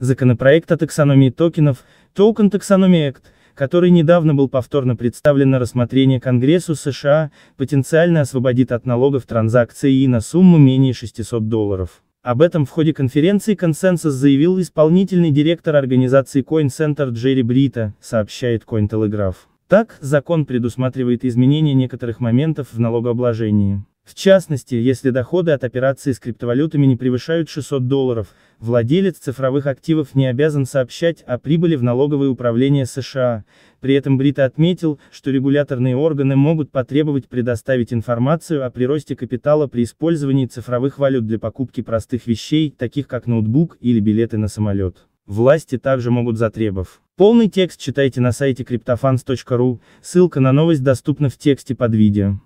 Законопроект о таксономии токенов, Token Taxonomy Act, который недавно был повторно представлен на рассмотрение Конгрессу США, потенциально освободит от налогов транзакции и на сумму менее 600 долларов. Об этом в ходе конференции консенсус заявил исполнительный директор организации Coin Center Джерри Брита, сообщает Cointelegraph. Так, закон предусматривает изменение некоторых моментов в налогообложении. В частности, если доходы от операции с криптовалютами не превышают 600 долларов, владелец цифровых активов не обязан сообщать о прибыли в налоговое управление США. При этом Брита отметил, что регуляторные органы могут потребовать предоставить информацию о приросте капитала при использовании цифровых валют для покупки простых вещей, таких как ноутбук или билеты на самолет. Власти также могут затребов. Полный текст читайте на сайте криптофанс.ру, ссылка на новость доступна в тексте под видео.